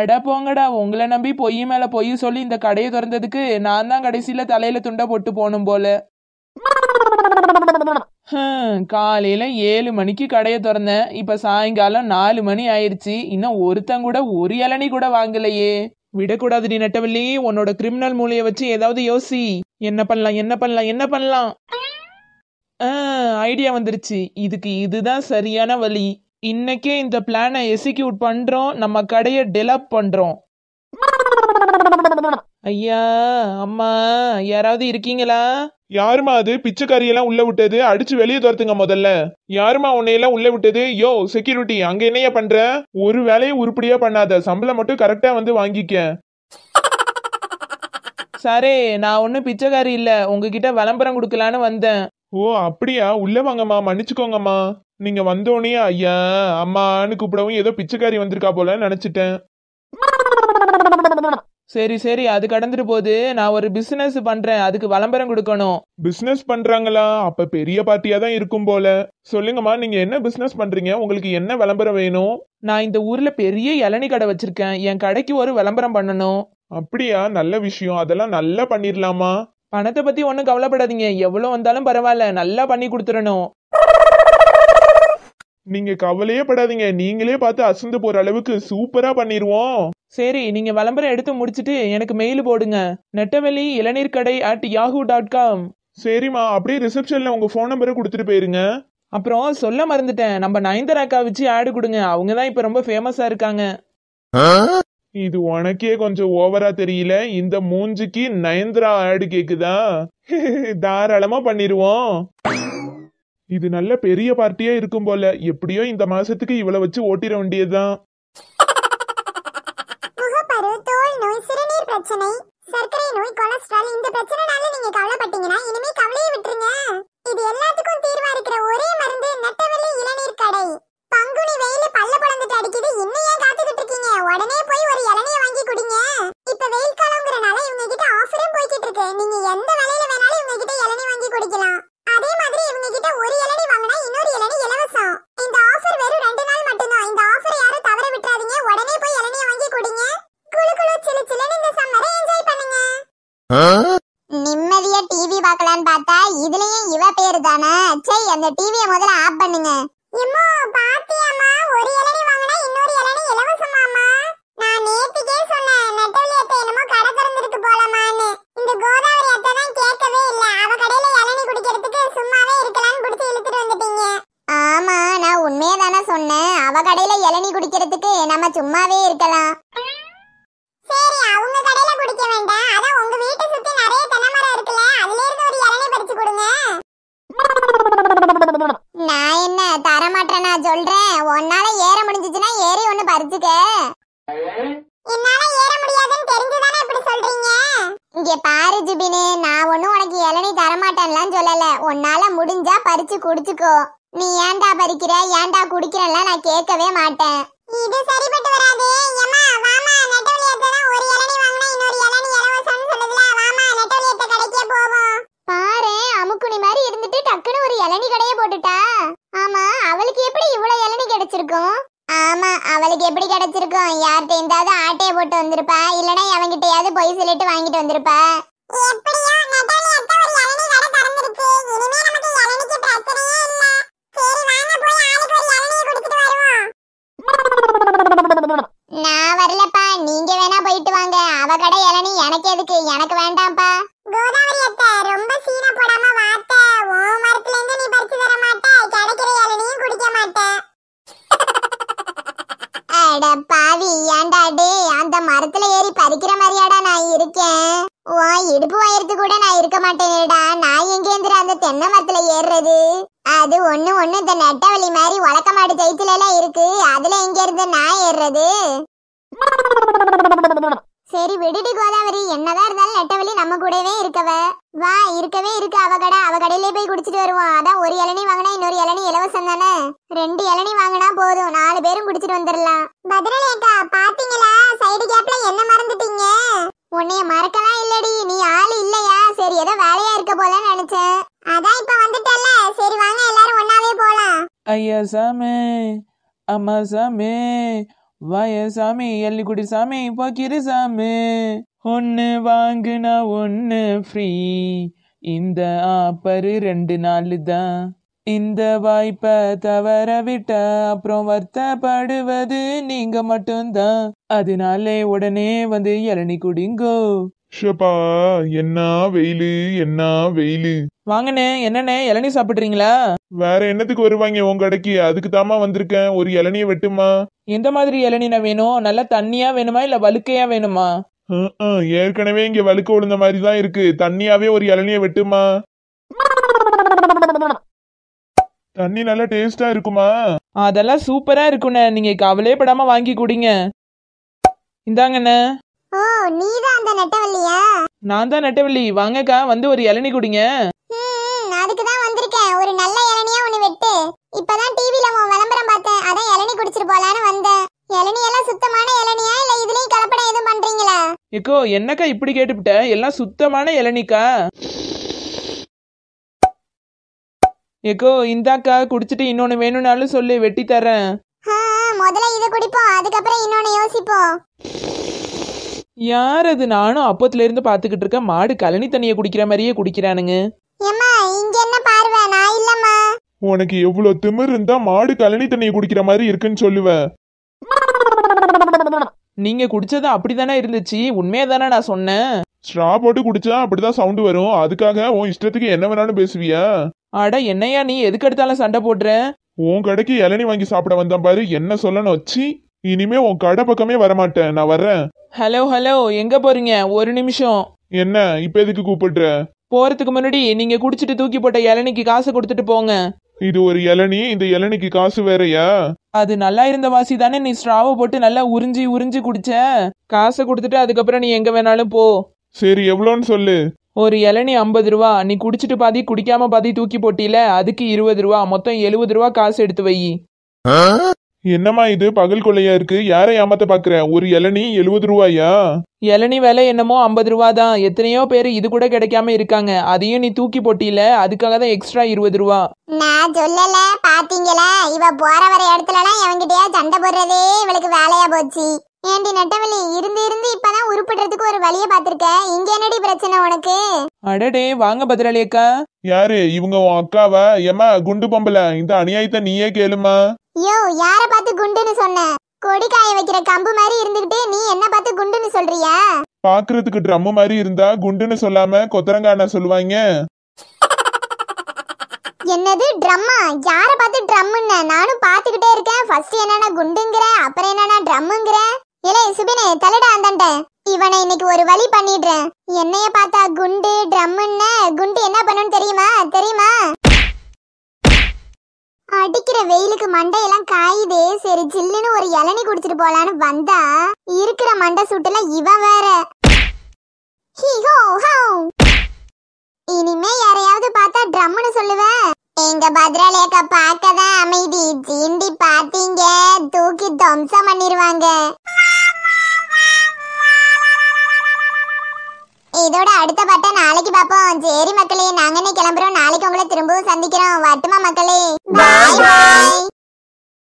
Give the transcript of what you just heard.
அட போங்கடா உங்களை நம்பி பொய் மேல பொய் சொல்லி இந்த கடையை திறந்ததுக்கு நான் தான் கடைசியில தலையில துண்டை போட்டு போகணும் போல காலையில ஏழு மணிக்கு கடையை திறந்தேன் இப்ப சாயங்காலம் நாலு மணி ஆயிடுச்சு இன்னும் ஒருத்தன் கூட ஒரு இளநி கூட வாங்கலையே விடக்கூடாதுடி நட்டவில்லி உன்னோட கிரிமினல் மூலையை வச்சு ஏதாவது யோசி என்ன பண்ணலாம் என்ன பண்ணலாம் என்ன பண்ணலாம் ஐடியா வந்துருச்சு இதுக்கு இதுதான் சரியான வழி இன்னைக்கே இந்த பிளானை எக்ஸிக்யூட் பண்றோம் நம்ம கடையை டெலப் பண்றோம் ஐயா அம்மா யாராவது இருக்கீங்களா யாருமா அது பிச்சைக்காரியெல்லாம் உள்ள விட்டது அடிச்சு வெளியே துரத்துங்க முதல்ல யாருமா உன்னையெல்லாம் உள்ள விட்டது யோ செக்யூரிட்டி அங்க என்னைய பண்ற ஒரு வேலையை உருப்படியா பண்ணாத சம்பளம் மட்டும் கரெக்டா வந்து வாங்கிக்க சரே நான் ஒன்றும் பிச்சைக்காரி இல்லை உங்ககிட்ட விளம்பரம் கொடுக்கலான்னு வந்தேன் ஓ அப்படியா உள்ள வாங்கம்மா மன்னிச்சுக்கோங்கம்மா நீங்க வந்தோனே ஐயா அம்மான்னு கூப்பிடவும் ஏதோ பிச்சைக்காரி வந்திருக்கா போல நினைச்சிட்டேன் சரி சரி அது கடந்துட்டு போகுது நான் ஒரு பிசினஸ் பண்றேன் அதுக்கு விளம்பரம் கொடுக்கணும் பிசினஸ் பண்றாங்களா அப்ப பெரிய பார்ட்டியா தான் இருக்கும் போல சொல்லுங்கம்மா நீங்க என்ன பிசினஸ் பண்றீங்க உங்களுக்கு என்ன விளம்பரம் வேணும் நான் இந்த ஊர்ல பெரிய இளநி கடை வச்சிருக்கேன் என் கடைக்கு ஒரு விளம்பரம் பண்ணணும் அப்படியா நல்ல விஷயம் அதெல்லாம் நல்லா பண்ணிடலாமா பணத்தை பத்தி ஒன்றும் கவலைப்படாதீங்க எவ்வளோ வந்தாலும் பரவாயில்ல நல்லா பண்ணி கொடுத்துடணும் நீங்க கவலையே படாதீங்க நீங்களே பார்த்து அசந்து போற அளவுக்கு சூப்பரா பண்ணிடுவோம் சரி நீங்க விளம்பரம் எடுத்து முடிச்சிட்டு எனக்கு மெயில் போடுங்க நெட்டவெளி இளநீர் கடை அட் யாஹூ டாட் காம் சரிம்மா அப்படியே ரிசப்ஷன்ல உங்க ஃபோன் நம்பரை கொடுத்துட்டு போயிருங்க அப்புறம் சொல்ல மறந்துட்டேன் நம்ம நயன்தராக்கா வச்சு ஆடு கொடுங்க அவங்க தான் இப்போ ரொம்ப ஃபேமஸா இருக்காங்க இது உனக்கே கொஞ்சம் ஓவரா தெரியல இந்த மூஞ்சிக்கு நயன்திரா ஆடு கேக்குதா தாராளமா பண்ணிருவோம் இது நல்ல பெரிய பார்ட்டியா இருக்கும் போல எப்படியோ இந்த மாசத்துக்கு இவ்வளவு வச்சு ஓட்டிட வேண்டியதுதான் சர்க்கரை நோய் கொலஸ்ட்ரால் இந்த பிரச்சனைனால நீங்க கவலைப்பட்டீங்க அதே மாதிரி இவங்க ஒரு இளநீ வாங்கினா இன்னொரு இளநீ இலவசம் இந்த ஆஃபர் வெறும் ரெண்டு நாள் மட்டும்தான் இந்த ஆஃபர் யாரும் தவற விட்டுறாதீங்க உடனே போய் இளநீ வாங்கி குடிங்க குளு குளு சிலு சிலுன்னு இந்த சம்மரை என்ஜாய் பண்ணுங்க நிம்மதியா டிவி பார்க்கலாம்னு பார்த்தா இதுலயும் இவ பேர் தானே சரி அந்த டிவியை முதல்ல ஆஃப் பண்ணுங்க எம்மா பாத்தியாமா ஒரு இளநீ வாங்கினா இன்னொரு இளநீ இலவசமாமா நான் நேத்துக்கே சொன்னேன் நெட்டவழி அத்தை என்னமோ கடை திறந்திருக்கு போலமான்னு இந்த கோதாவரி அத்தை தான் கேட்கவே இல்லை ஆமா நான் உண்மையே தானே சொன்னேன் அவ கடையில இளநீ குடிக்கிறதுக்கு நம்ம சும்மாவே இருக்கலாம் சரி அவங்க கடையில குடிக்க வேண்டாம் அதான் உங்க வீட்டை சுத்தி நிறைய தென்னை மரம் இருக்குல்ல அதுல இருந்து ஒரு இளநி பறிச்சு கொடுங்க நான் என்ன தர நான் சொல்றேன் உன்னால ஏற முடிஞ்சிச்சுன்னா ஏறி ஒண்ணு பறிச்சுக்க என்னால ஏற முடியாதுன்னு தெரிஞ்சுதானே இப்படி சொல்றீங்க இங்க பாரு ஜுபினு நான் ஒன்னும் உனக்கு இளநீ தர மாட்டேன்லாம் சொல்லல உன்னால முடிஞ்சா பறிச்சு குடிச்சுக்கோ நீ ஏன்டா பறிக்கிற ஏன்டா குடிக்கிறல நான் கேட்கவே மாட்டேன் இது சரிப்பட்டு வராது ஏமா வாமா நெட்டவளியத்தை தான் ஒரு இளநீ வாங்கினா இன்னொரு இளநீ இலவசம்னு சொல்லுதுல வாமா ஏத்த கடைக்கே போவோம் பாரு அமுக்குனி மாதிரி இருந்துட்டு டக்குன்னு ஒரு இளநீ கடையை போட்டுட்டா ஆமா அவளுக்கு எப்படி இவ்வளவு இளநி கிடைச்சிருக்கும் ஆமா அவளுக்கு எப்படி கிடைச்சிருக்கும் யார்கிட்ட இருந்தாவது ஆட்டையை போட்டு வந்திருப்பா இல்லனா அவங்கிட்டயாவது பொய் சொல்லிட்டு வாங்கிட்டு வந்திருப்பா எப்படியோ நான் வரலப்பா நீங்க வேணா போயிட்டு வாங்க அவ கடை இளநீ எனக்கு எதுக்கு எனக்கு வேண்டாம்ப்பா கோதாவரி அத்தை ரொம்ப சீன போடாம வாத்த ஓ மரத்துல இருந்து நீ பறிச்சு தர மாட்ட கிடைக்கிற இளநீயும் குடிக்க மாட்ட அட பாவி ஏன்டா டே அந்த மரத்துல ஏறி பறிக்கிற மாதிரியாடா நான் இருக்கேன் ஓ இடுப்பு வயறது கூட நான் இருக்க மாட்டேனேடா நான் எங்கேந்திர அந்த தென்னை மரத்துல ஏறுறது அது ஒண்ணு ஒண்ணு இந்த நெட்டவழி மாதிரி உலக்கமாடு ஜெயித்துல எல்லாம் இருக்கு அதுல எங்க இருந்து நான் ஏறுறது சரி விடுடி கோதாவரி என்னதான் இருந்தாலும் நெட்டவெளி நம்ம கூடவே இருக்கவ வா இருக்கவே இருக்க அவ கடை அவ கடையிலே போய் குடிச்சிட்டு வருவோம் அதான் ஒரு இளநீ வாங்கினா இன்னொரு இளநீ இலவசம் தானே ரெண்டு இளநீ வாங்கினா போதும் நாலு பேரும் குடிச்சிட்டு வந்துடலாம் பதிரலேக்கா பாத்தீங்களா சைடு கேப்ல என்ன மறந்துட்டீங்க உன்னைய மறக்கலாம் இல்லடி நீ ஆள் இல்லையா சரி ஏதோ வேலையா இருக்க போல நினைச்சேன் அதான் இப்ப வந்துட்டல சரி வாங்க எல்லாரும் ஒன்னாவே போலாம் ஐயா சாமே அம்மா சாமே வய சாமி எள்ளிக்குடி சாமி போக்கிரு சாமி ஒன்னு வாங்குனா ஒன்னு ஃப்ரீ இந்த ஆப்பரு ரெண்டு நாள் தான் இந்த வாய்ப்பை தவற விட்ட அப்புறம் வருத்தப்படுவது நீங்க மட்டும்தான் அதனாலே உடனே வந்து இளநி குடிங்கோ ஷப்பா என்ன வெயிலு என்ன வெயிலு வாங்கண்ணே என்னண்ணே இளநீ சாப்பிடுறீங்களா வேற என்னத்துக்கு வருவாங்க உங்க கடைக்கு அதுக்கு தாமா வந்திருக்கேன் ஒரு இளநிய வெட்டுமா எந்த மாதிரி இளநீனா வேணும் நல்லா தண்ணியா வேணுமா இல்ல வழுக்கையா வேணுமா ஏற்கனவே இங்க வழுக்க விழுந்த மாதிரி தான் இருக்கு தண்ணியாவே ஒரு இளநிய வெட்டுமா தண்ணி நல்லா டேஸ்டா இருக்குமா அதெல்லாம் சூப்பரா இருக்குண்ணே நீங்க கவலையே படாம வாங்கி குடிங்க இந்தாங்கண்ணே ஓ நீதான் அந்த நெட்டவள்ளியா நான் தான் நெட்டவள்ளி வாங்கக்கா வந்து ஒரு இளநி குடிங்க ம் அதுக்கு தான் வந்திருக்கேன் ஒரு நல்ல இளநியா ஒன்னு வெட்டு இப்பதான் டிவில நான் விளம்பரம் பார்த்தேன் அதான் இளநி குடிச்சிட்டு போலான்னு வந்தேன் இளநி எல்லாம் சுத்தமான இளநியா இல்ல இதுலயும் கலப்படம் எதுவும் பண்றீங்களா ஏக்கோ என்னக்கா இப்படி கேட்டுவிட்ட எல்லாம் சுத்தமான இளநிக்கா ஏக்கோ இந்தாக்கா குடிச்சிட்டு இன்னொன்னு வேணும்னாலும் சொல்லி வெட்டி தரேன் ஆ, முதல்ல இது குடிப்போம் அதுக்கப்புறம் இன்னொன்னு யோசிப்போம் யார் அது நானும் அப்பத்துல இருந்து பாத்துக்கிட்டு இருக்க மாடு கழனி தண்ணிய குடிக்கிற மாதிரியே குடிக்கிறானுங்க ஏம்மா இங்க என்ன பார்வை நான் இல்லம்மா உனக்கு எவ்வளவு திமிர் இருந்தா மாடு கழனி தண்ணிய குடிக்கிற மாதிரி இருக்குன்னு சொல்லுவேன் நீங்க குடிச்சது அப்படிதானே இருந்துச்சு உண்மையா தானே நான் சொன்னேன் ஸ்ட்ரா போட்டு குடிச்சா அப்படிதான் சவுண்ட் வரும் அதுக்காக உன் இஷ்டத்துக்கு என்ன வேணாலும் பேசுவியா அட என்னையா நீ எதுக்கு எடுத்தாலும் சண்டை போடுற உன் கடைக்கு இளநி வாங்கி சாப்பிட வந்தேன் பாரு என்ன சொல்லணும் வச்சு இனிமே உன் கடை பக்கமே வரமாட்டேன் நான் வர்றேன் ஹலோ ஹலோ எங்க போறீங்க ஒரு நிமிஷம் என்ன இப்ப எதுக்கு கூப்பிடுற போறதுக்கு முன்னாடி நீங்க குடிச்சிட்டு தூக்கி போட்ட இளநிக்கு காசு கொடுத்துட்டு போங்க இது ஒரு இளநி இந்த இளநிக்கு காசு வேறயா அது நல்லா இருந்த வாசி தானே நீ ஸ்ட்ராவை போட்டு நல்லா உறிஞ்சி உறிஞ்சி குடிச்ச காசை கொடுத்துட்டு அதுக்கப்புறம் நீ எங்க வேணாலும் போ சரி எவ்வளோன்னு சொல்லு ஒரு இளநி ஐம்பது ரூபா நீ குடிச்சிட்டு பாதி குடிக்காம பாதி தூக்கி போட்டியில அதுக்கு இருபது ரூபா மொத்தம் எழுபது ரூபா காசு எடுத்து வை என்னம்மா இது பகல் கொள்ளையா இருக்கு யாரை ஏமாத்த பாக்குற ஒரு இளநீ எழுபது ரூபாயா இளநி விலை என்னமோ ஐம்பது ரூபா தான் எத்தனையோ பேர் இது கூட கிடைக்காம இருக்காங்க அதையும் நீ தூக்கி போட்டியில அதுக்காக தான் எக்ஸ்ட்ரா இருபது ரூபா நான் சொல்லல பாத்தீங்களா இவ போற வர இடத்துல எவன்கிட்டயா சண்டை போடுறதே இவளுக்கு வேலையா போச்சு ஏண்டி நட்டவழி இருந்து இருந்து இப்பதான் உருப்படுறதுக்கு ஒரு வழிய பாத்திருக்க இங்க என்னடி பிரச்சனை உனக்கு அடடே வாங்க பத்திராளி அக்கா யாரு இவங்க உன் அக்காவா ஏமா குண்டு பொம்பல இந்த அநியாயத்தை நீயே கேளுமா யோ யார பார்த்து குண்டுன்னு சொன்ன கொடி காய வைக்கிற கம்பு மாதிரி இருந்துகிட்டு நீ என்ன பார்த்து குண்டுன்னு சொல்றியா பாக்குறதுக்கு ட்ரம் மாதிரி இருந்தா குண்டுன்னு சொல்லாம கொத்தரங்கான சொல்லுவாங்க என்னது ட்ரம்மா யார பார்த்து ட்ரம்முன்ன நானும் பாத்துக்கிட்டே இருக்கேன் ஃபர்ஸ்ட் என்னன்னா குண்டுங்கிற அப்புறம் என்னன்னா ட்ரம்முங்கிற இலே சுபினே தள்ளுடா அந்தாண்ட இவனை இன்னைக்கு ஒரு வழி பண்ணிடுறேன் என்னைய பார்த்தா குண்டு ட்ரம்முன்னு குண்டு என்ன பண்ணுன்னு தெரியுமா தெரியுமா அடிக்கிற வெயிலுக்கு மண்டையெல்லாம் காயுதே சரி ஜில்லுன்னு ஒரு இளநி குடிச்சிட்டு போலான்னு வந்தா இருக்கிற மண்டை சுட்டுல இவன் வேற இனிமே யாரையாவது பார்த்தா ட்ரம்முன்னு சொல்லுவேன் எங்க பத்ராலேக்கா பார்க்கதான் அமைதி ஜீண்டி பார்த்தீங்க தூக்கி தம்சம் பண்ணிடுவாங்க இதோட அடுத்த பாட்டை நாளைக்கு பார்ப்போம் சரி மக்களே நாங்க கிளம்புறோம் நாளைக்கு உங்களை திரும்பவும் சந்திக்கிறோம் வட்டுமா மக்களே